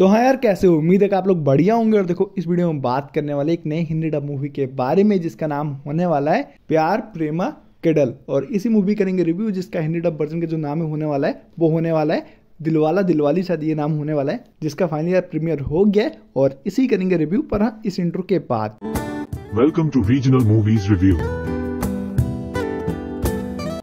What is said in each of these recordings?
तो हाँ यार कैसे हो उम्मीद है कि आप लोग बढ़िया होंगे और देखो इस वीडियो में बात करने वाले एक नए हिंदी डब मूवी के बारे में जिसका नाम होने वाला है प्यार प्रेमा केडल और इसी मूवी करेंगे रिव्यू जिसका हिंदी डब वर्जन का जो नाम होने वाला है वो होने वाला है दिलवाला दिलवाली शायद ये नाम होने वाला है जिसका फाइनल ईयर प्रीमियर हो गया है और इसी करेंगे रिव्यू पर हाँ इस इंटरव्यू के बाद welcome to regional movies review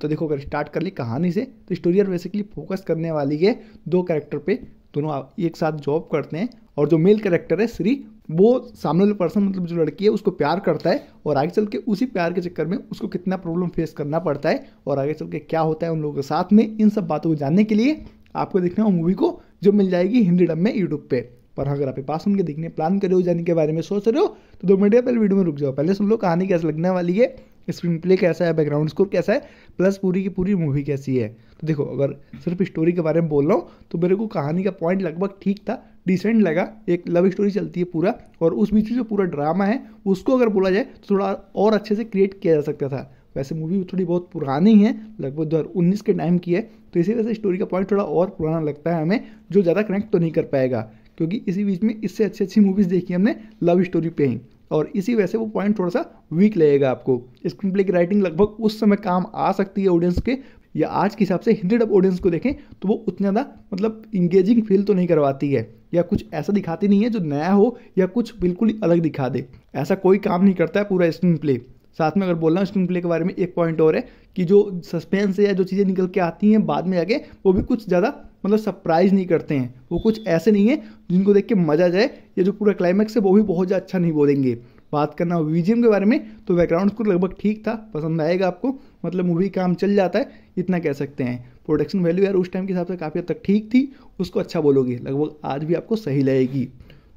तो देखो अगर स्टार्ट कर ली कहानी से तो स्टोरी यार बेसिकली फोकस करने वाली है दो कैरेक्टर पे दोनों एक साथ जॉब करते हैं और जो मेल कैरेक्टर है श्री वो सामने वाले पर्सन मतलब जो लड़की है उसको प्यार करता है और आगे चल के उसी प्यार के चक्कर में उसको कितना प्रॉब्लम फेस करना पड़ता है और आगे चल के क्या होता है उन लोगों के साथ में इन सब बातों को जानने के लिए आपको देखना हो मूवी को जो मिल जाएगी हिंदी डब में यूट्यूब पे पर अगर आपके पास उनके देखने प्लान करो हो जाने के बारे में सोच रहे हो तो दो मिनट पहले वीडियो में रुक जाओ पहले सुन लो कहानी कैसे लगने वाली है स्क्रीन प्ले कैसा है बैकग्राउंड स्कोर कैसा है प्लस पूरी की पूरी मूवी कैसी है तो देखो अगर सिर्फ स्टोरी के बारे में बोल रहा हूँ तो मेरे को कहानी का पॉइंट लगभग ठीक था डिसेंट लगा एक लव स्टोरी चलती है पूरा और उस बीच में जो पूरा ड्रामा है उसको अगर बोला जाए तो थोड़ा और अच्छे से क्रिएट किया जा सकता था वैसे मूवी थोड़ी बहुत पुरानी है लगभग दो के टाइम की है तो इसी वजह से स्टोरी का पॉइंट थोड़ा और पुराना लगता है हमें जो ज़्यादा कनेक्ट तो नहीं कर पाएगा क्योंकि इसी बीच में इससे अच्छी अच्छी मूवीज़ देखी हमने लव स्टोरी पे ही और इसी वजह से वो पॉइंट थोड़ा सा वीक लगेगा आपको स्क्रीन प्ले की राइटिंग लगभग उस समय काम आ सकती है ऑडियंस के या आज के हिसाब से हिंदी डब ऑडियंस को देखें तो वो उतना ज़्यादा मतलब इंगेजिंग फील तो नहीं करवाती है या कुछ ऐसा दिखाती नहीं है जो नया हो या कुछ बिल्कुल अलग दिखा दे ऐसा कोई काम नहीं करता है पूरा स्क्रीन प्ले साथ में अगर बोल रहा हूँ स्क्रीन प्ले के बारे में एक पॉइंट और है कि जो सस्पेंस या जो चीज़ें निकल के आती हैं बाद में आगे वो भी कुछ ज़्यादा मतलब सरप्राइज नहीं करते हैं वो कुछ ऐसे नहीं है जिनको देख के मजा जाए या जो पूरा क्लाइमैक्स है वो भी बहुत ज़्यादा अच्छा नहीं बोलेंगे बात करना वीजीएम के बारे में तो बैकग्राउंड स्कोर लगभग ठीक था पसंद आएगा आपको मतलब मूवी काम चल जाता है इतना कह सकते हैं प्रोडक्शन वैल्यू यार उस टाइम के हिसाब से काफ़ी हद तक ठीक थी उसको अच्छा बोलोगे लगभग आज भी आपको सही लगेगी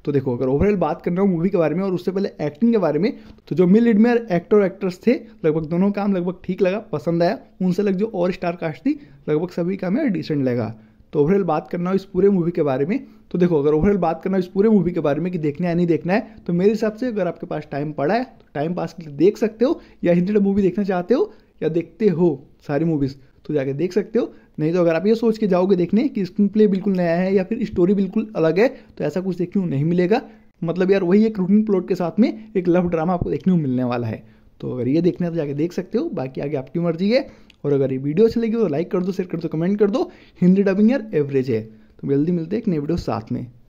तो देखो अगर ओवरऑल बात कर रहा हूँ मूवी के बारे में और उससे पहले एक्टिंग के बारे में तो जो मिल लीड में एक्टर और एक्ट्रेस थे लगभग दोनों काम लगभग ठीक लगा पसंद आया उनसे लग जो और स्टार कास्ट थी लगभग सभी काम है डिसेंट लगा तो ओवरऑल बात करना हो इस पूरे मूवी के बारे में तो देखो अगर ओवरऑल बात करना हो इस पूरे मूवी के बारे में कि देखना है नहीं देखना है तो मेरे हिसाब से अगर आपके पास टाइम पड़ा है तो टाइम पास के लिए देख सकते हो या हिंदी मूवी देखना चाहते हो या देखते हो सारी मूवीज़ तो जाके देख सकते हो नहीं तो अगर आप ये सोच के जाओगे देखने कि स्क्रीन प्ले बिल्कुल नया है या फिर स्टोरी बिल्कुल अलग है तो ऐसा कुछ देखने को नहीं मिलेगा मतलब यार वही एक रूटीन प्लॉट के साथ में एक लव ड्रामा आपको देखने को मिलने वाला है तो अगर ये देखना है तो जाके देख सकते हो बाकी आगे आपकी मर्जी है और अगर ये वीडियो अच्छी लगी हो तो लाइक कर दो शेयर कर दो कमेंट कर दो हिंदी डबिंग यार एवरेज है तो जल्दी मिलते हैं एक नई वीडियो साथ में